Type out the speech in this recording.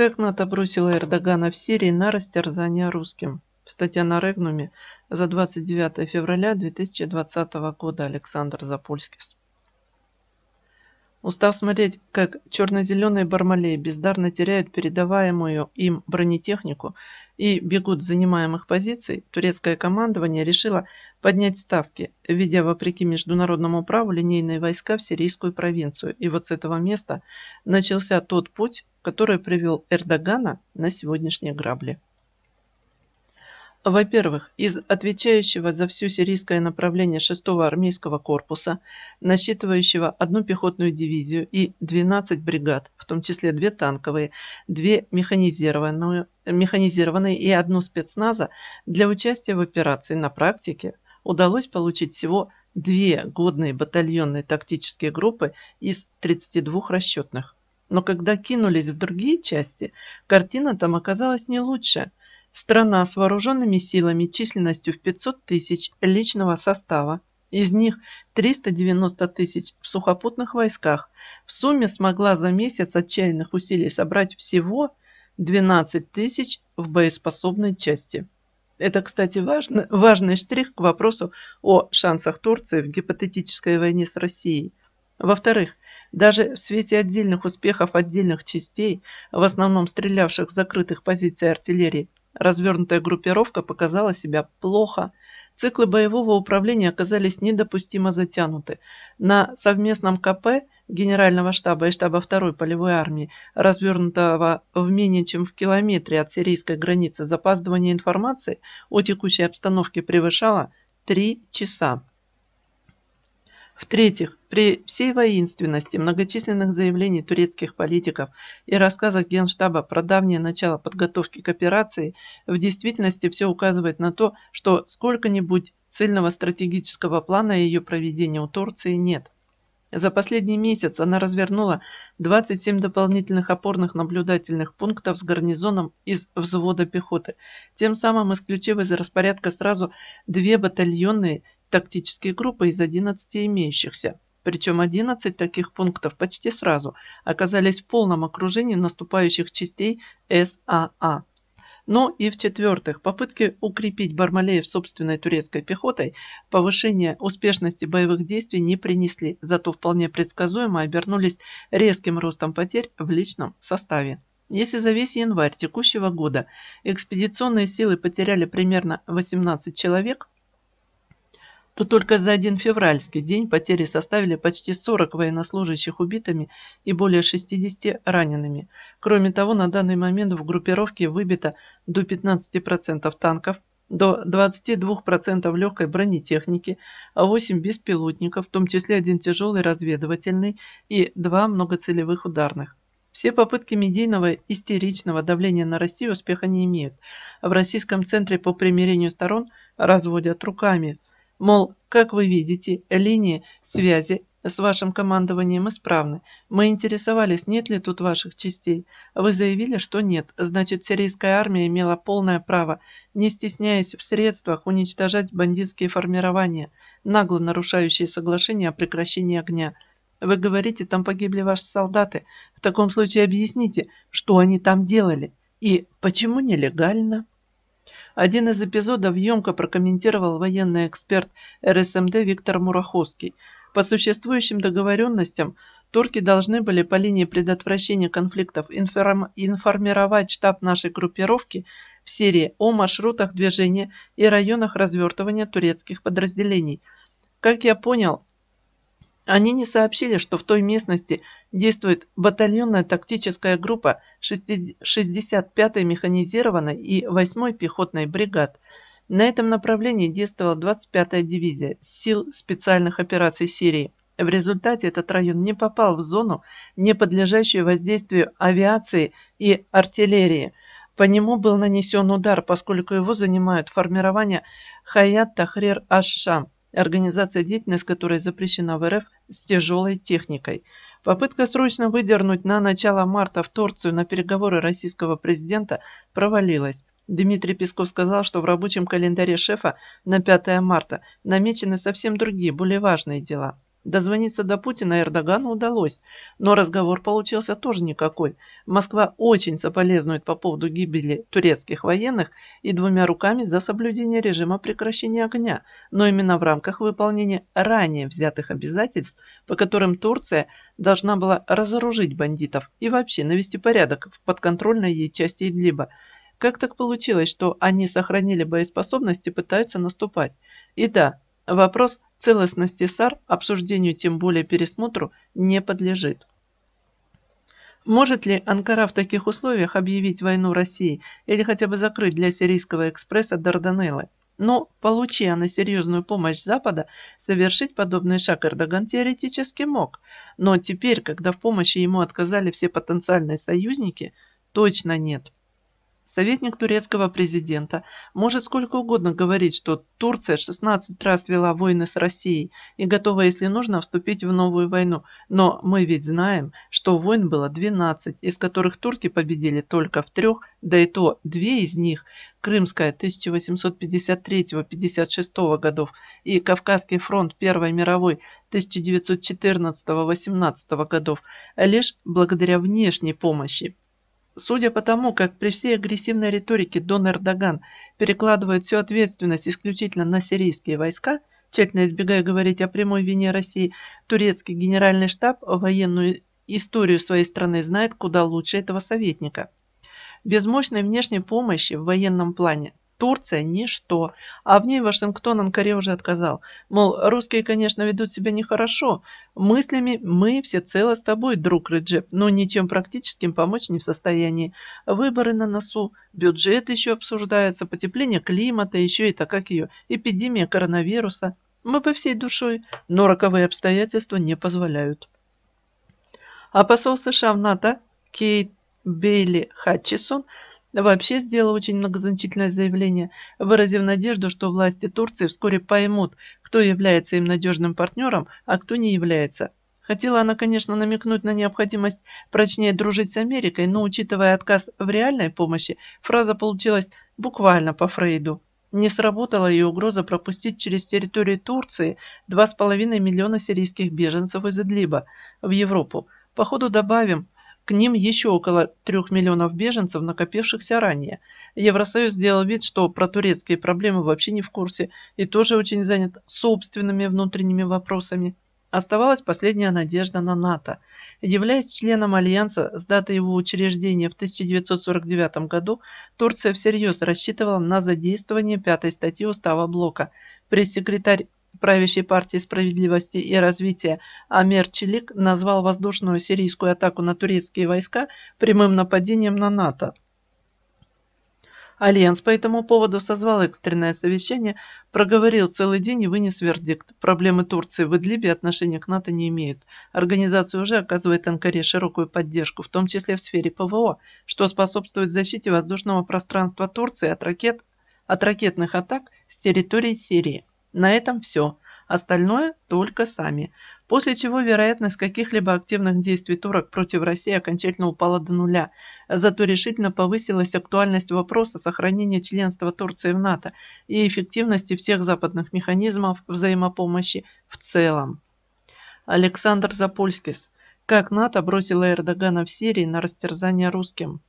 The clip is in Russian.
Как НАТО бросила Эрдогана в Сирии на растерзание русским? Статья на Регнуме за 29 февраля 2020 года Александр Запольскис. Устав смотреть, как черно-зеленые бармалеи бездарно теряют передаваемую им бронетехнику, и бегут занимаемых позиций, турецкое командование решило поднять ставки, введя вопреки международному праву линейные войска в сирийскую провинцию. И вот с этого места начался тот путь, который привел Эрдогана на сегодняшние грабли. Во-первых, из отвечающего за все сирийское направление 6-го армейского корпуса, насчитывающего одну пехотную дивизию и 12 бригад, в том числе две танковые, две механизированные, механизированные и одну спецназа, для участия в операции на практике удалось получить всего две годные батальонные тактические группы из 32 расчетных. Но когда кинулись в другие части, картина там оказалась не лучше – Страна с вооруженными силами численностью в 500 тысяч личного состава, из них 390 тысяч в сухопутных войсках, в сумме смогла за месяц отчаянных усилий собрать всего 12 тысяч в боеспособной части. Это, кстати, важный, важный штрих к вопросу о шансах Турции в гипотетической войне с Россией. Во-вторых, даже в свете отдельных успехов отдельных частей, в основном стрелявших с закрытых позиций артиллерии, Развернутая группировка показала себя плохо. Циклы боевого управления оказались недопустимо затянуты. На совместном КП Генерального штаба и штаба 2 полевой армии, развернутого в менее чем в километре от сирийской границы, запаздывание информации о текущей обстановке превышало 3 часа. В-третьих, при всей воинственности многочисленных заявлений турецких политиков и рассказах Генштаба про давнее начало подготовки к операции, в действительности все указывает на то, что сколько-нибудь цельного стратегического плана ее проведения у Турции нет. За последний месяц она развернула 27 дополнительных опорных наблюдательных пунктов с гарнизоном из взвода пехоты, тем самым исключив из распорядка сразу две батальонные тактические группы из 11 имеющихся. Причем 11 таких пунктов почти сразу оказались в полном окружении наступающих частей САА. Но ну и в-четвертых, попытки укрепить Бармалеев собственной турецкой пехотой повышение успешности боевых действий не принесли, зато вполне предсказуемо обернулись резким ростом потерь в личном составе. Если за весь январь текущего года экспедиционные силы потеряли примерно 18 человек, то только за один февральский день потери составили почти 40 военнослужащих убитыми и более 60 ранеными. Кроме того, на данный момент в группировке выбито до 15% танков, до 22% легкой бронетехники, 8 а беспилотников, в том числе один тяжелый разведывательный и два многоцелевых ударных. Все попытки медийного истеричного давления на Россию успеха не имеют. В Российском центре по примирению сторон разводят руками – Мол, как вы видите, линии связи с вашим командованием исправны. Мы интересовались, нет ли тут ваших частей. Вы заявили, что нет. Значит, сирийская армия имела полное право, не стесняясь в средствах, уничтожать бандитские формирования, нагло нарушающие соглашение о прекращении огня. Вы говорите, там погибли ваши солдаты. В таком случае объясните, что они там делали и почему нелегально. Один из эпизодов емко прокомментировал военный эксперт РСМД Виктор Мураховский. По существующим договоренностям турки должны были по линии предотвращения конфликтов информировать штаб нашей группировки в Сирии о маршрутах движения и районах развертывания турецких подразделений. Как я понял, они не сообщили, что в той местности действует батальонная тактическая группа 65-й механизированной и 8-й пехотной бригад. На этом направлении действовала 25-я дивизия сил специальных операций Сирии. В результате этот район не попал в зону, не подлежащую воздействию авиации и артиллерии. По нему был нанесен удар, поскольку его занимают формирование Хаят Тахрир Ашшам организация деятельности, которой запрещена в РФ с тяжелой техникой. Попытка срочно выдернуть на начало марта в Турцию на переговоры российского президента провалилась. Дмитрий Песков сказал, что в рабочем календаре шефа на 5 марта намечены совсем другие, более важные дела. Дозвониться до Путина и Эрдогана удалось, но разговор получился тоже никакой. Москва очень соболезнует по поводу гибели турецких военных и двумя руками за соблюдение режима прекращения огня, но именно в рамках выполнения ранее взятых обязательств, по которым Турция должна была разоружить бандитов и вообще навести порядок в подконтрольной ей части Идлиба. Как так получилось, что они сохранили боеспособность и пытаются наступать? И да, Вопрос целостности САР обсуждению, тем более пересмотру, не подлежит. Может ли Анкара в таких условиях объявить войну России или хотя бы закрыть для сирийского экспресса Дарданеллы? Но, получи на серьезную помощь Запада, совершить подобный шаг Эрдоган теоретически мог. Но теперь, когда в помощи ему отказали все потенциальные союзники, точно нет. Советник турецкого президента может сколько угодно говорить, что Турция 16 раз вела войны с Россией и готова, если нужно, вступить в новую войну. Но мы ведь знаем, что войн было 12, из которых турки победили только в трех, да и то две из них – Крымская 1853-56 годов и Кавказский фронт Первой мировой 1914-18 годов – лишь благодаря внешней помощи. Судя по тому, как при всей агрессивной риторике Дон Эрдоган перекладывает всю ответственность исключительно на сирийские войска, тщательно избегая говорить о прямой вине России, турецкий генеральный штаб военную историю своей страны знает куда лучше этого советника. Без мощной внешней помощи в военном плане Турция – ничто. А в ней Вашингтон Анкаре уже отказал. Мол, русские, конечно, ведут себя нехорошо. Мыслями мы все всецело с тобой, друг Реджеп, но ничем практическим помочь не в состоянии. Выборы на носу, бюджет еще обсуждается, потепление климата, еще и так как ее, эпидемия коронавируса. Мы по всей душой, но роковые обстоятельства не позволяют. А посол США в НАТО Кейт Бейли Хатчисон – Вообще сделал очень многозначительное заявление, выразив надежду, что власти Турции вскоре поймут, кто является им надежным партнером, а кто не является. Хотела она, конечно, намекнуть на необходимость прочнее дружить с Америкой, но, учитывая отказ в реальной помощи, фраза получилась буквально по Фрейду. Не сработала и угроза пропустить через территорию Турции 2,5 миллиона сирийских беженцев из Идлиба в Европу. Походу добавим – к ним еще около 3 миллионов беженцев, накопившихся ранее. Евросоюз сделал вид, что про турецкие проблемы вообще не в курсе и тоже очень занят собственными внутренними вопросами. Оставалась последняя надежда на НАТО. Являясь членом Альянса с даты его учреждения в 1949 году, Турция всерьез рассчитывала на задействование пятой статьи устава блока. Пресс-секретарь правящей партии справедливости и развития Амер Челик назвал воздушную сирийскую атаку на турецкие войска прямым нападением на НАТО. Альянс по этому поводу созвал экстренное совещание, проговорил целый день и вынес вердикт. Проблемы Турции в Идлибе отношения к НАТО не имеют. Организация уже оказывает Анкаре широкую поддержку, в том числе в сфере ПВО, что способствует защите воздушного пространства Турции от ракет, от ракетных атак с территории Сирии. На этом все. Остальное только сами. После чего вероятность каких-либо активных действий турок против России окончательно упала до нуля. Зато решительно повысилась актуальность вопроса сохранения членства Турции в НАТО и эффективности всех западных механизмов взаимопомощи в целом. Александр Запольскис. Как НАТО бросило Эрдогана в Сирии на растерзание русским?